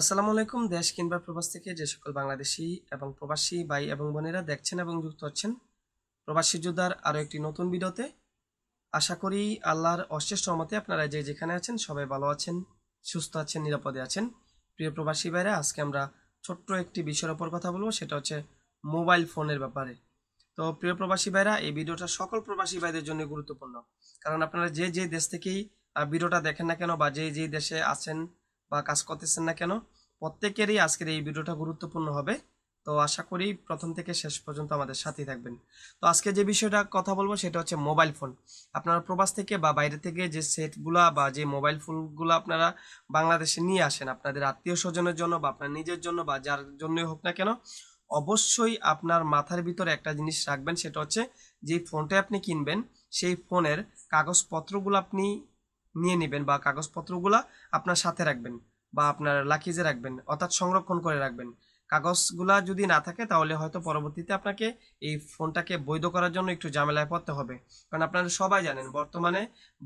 আসসালামু আলাইকুম দেশ কিংবা প্রবাস থেকে যে সকল বাংলাদেশি এবং প্রবাসী ভাই এবং বোনেরা দেখছেন এবং যুক্ত হচ্ছেন প্রবাসী যোদ্ধার আরও একটি নতুন ভিডিওতে আশা করি আল্লাহর অশেষ রহমতে আপনারা যে যেখানে আছেন সবাই ভালো আছেন সুস্থ আছেন নিরাপদে আছেন প্রিয় প্রবাসী ভাইরা আজকে আমরা ছোট্ট একটি বিষয়ের ওপর কথা বলবো সেটা হচ্ছে মোবাইল ফোনের ব্যাপারে তো প্রিয় প্রবাসী ভাইরা এই ভিডিওটা সকল প্রবাসী ভাইদের জন্য গুরুত্বপূর্ণ কারণ আপনারা যে যে দেশ থেকেই ভিডিওটা দেখেন না কেন বা যে যে দেশে আছেন বা কাজ করতেছেন না কেন প্রত্যেকেরই আজকের এই ভিডিওটা গুরুত্বপূর্ণ হবে তো আশা করি প্রথম থেকে শেষ পর্যন্ত আমাদের সাথেই থাকবেন তো আজকে যে বিষয়টা কথা বলবো সেটা হচ্ছে মোবাইল ফোন আপনারা প্রবাস থেকে বা বাইরে থেকে যে সেটগুলা বা যে মোবাইল ফোনগুলো আপনারা বাংলাদেশে নিয়ে আসেন আপনাদের আত্মীয় স্বজনের জন্য বা আপনার নিজের জন্য বা যার জন্যই হোক না কেন অবশ্যই আপনার মাথার ভিতরে একটা জিনিস রাখবেন সেটা হচ্ছে যে ফোনটা আপনি কিনবেন সেই ফোনের কাগজপত্রগুলো আপনি নিয়ে নেবেন বা কাগজপত্রগুলা আপনার সাথে রাখবেন বা আপনার লাকিজে রাখবেন অর্থাৎ সংরক্ষণ করে রাখবেন কাগজগুলা যদি না থাকে তাহলে হয়তো পরবর্তীতে আপনাকে এই ফোনটাকে বৈধ করার জন্য একটু ঝামেলায় পড়তে হবে কারণ আপনারা সবাই জানেন বর্তমানে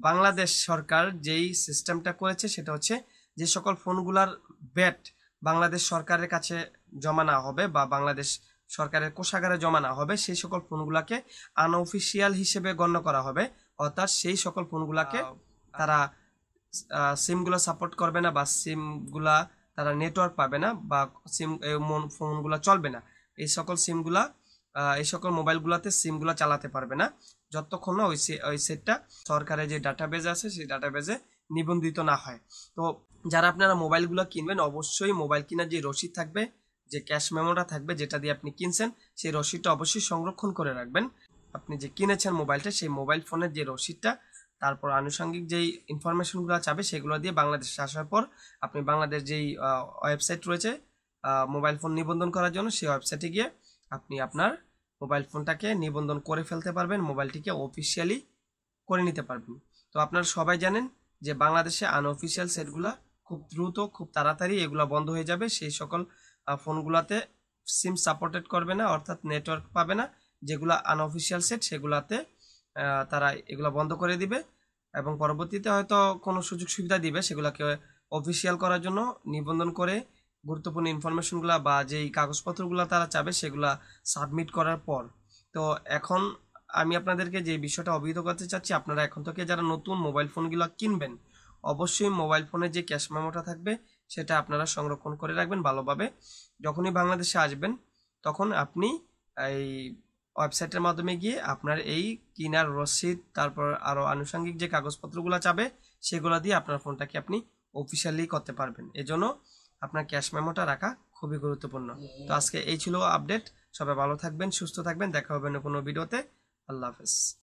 বাংলাদেশ সরকার যেই সিস্টেমটা করেছে সেটা হচ্ছে যে সকল ফোনগুলার ব্যাট বাংলাদেশ সরকারের কাছে জমা না হবে বা বাংলাদেশ সরকারের কোষাগারে জমা না হবে সেই সকল ফোনগুলাকে আনঅফিসিয়াল হিসেবে গণ্য করা হবে অর্থাৎ সেই সকল ফোনগুলাকে তারা সিমগুলো সাপোর্ট করবে না বা সিমগুলা তারা নেটওয়ার্ক পাবে না বা সিম ফোনগুলো চলবে না এই সকল সিমগুলা এই সকল মোবাইলগুলোতে সিমগুলো চালাতে পারবে না যতক্ষণ না ওই ওই সেটটা সরকারের যে ডাটাবেজ আছে সেই ডাটাবেজে নিবন্ধিত না হয় তো যারা আপনারা মোবাইলগুলো কিনবেন অবশ্যই মোবাইল কেনার যে রসিদ থাকবে যে ক্যাশ মেমোটা থাকবে যেটা দিয়ে আপনি কিনছেন সেই রসিদটা অবশ্যই সংরক্ষণ করে রাখবেন আপনি যে কিনেছেন মোবাইলটা সেই মোবাইল ফোনের যে রসিদটা তারপর আনুষঙ্গিক যেই ইনফরমেশনগুলো চাবে সেগুলো দিয়ে বাংলাদেশে আসার পর আপনি বাংলাদেশ যেই ওয়েবসাইট রয়েছে মোবাইল ফোন নিবন্ধন করার জন্য সেই ওয়েবসাইটে গিয়ে আপনি আপনার মোবাইল ফোনটাকে নিবন্ধন করে ফেলতে পারবেন মোবাইলটিকে অফিসিয়ালি করে নিতে পারবেন তো আপনারা সবাই জানেন যে বাংলাদেশে আনঅফিসিয়াল সেটগুলো খুব দ্রুত খুব তাড়াতাড়ি এগুলো বন্ধ হয়ে যাবে সেই সকল ফোনগুলোতে সিম সাপোর্টেড করবে না অর্থাৎ নেটওয়ার্ক পাবে না যেগুলো আনঅফিসিয়াল সেট সেগুলাতে তারা এগুলো বন্ধ করে দিবে এবং পরবর্তীতে হয়তো কোনো সুযোগ সুবিধা দিবে সেগুলোকে অফিসিয়াল করার জন্য নিবন্ধন করে গুরুত্বপূর্ণ ইনফরমেশনগুলো বা যেই কাগজপত্রগুলো তারা চাবে সেগুলা সাবমিট করার পর তো এখন আমি আপনাদেরকে যে বিষয়টা অবহিত করতে চাচ্ছি আপনারা এখন থেকে যারা নতুন মোবাইল ফোনগুলো কিনবেন অবশ্যই মোবাইল ফোনে যে ক্যাশ মেমোটা থাকবে সেটা আপনারা সংরক্ষণ করে রাখবেন ভালোভাবে যখনই বাংলাদেশে আসবেন তখন আপনি এই ওয়েবসাইটের মাধ্যমে গিয়ে আপনার এই কিনার রসিদ তারপর আরও আনুষঙ্গিক যে কাগজপত্রগুলো চাবে সেগুলো দিয়ে আপনার ফোনটাকে আপনি অফিসিয়ালি করতে পারবেন এজন্য আপনার ক্যাশ মেমোটা রাখা খুবই গুরুত্বপূর্ণ তো আজকে এই ছিল আপডেট সবাই ভালো থাকবেন সুস্থ থাকবেন দেখা হবে না কোনো ভিডিওতে আল্লাহ হাফেজ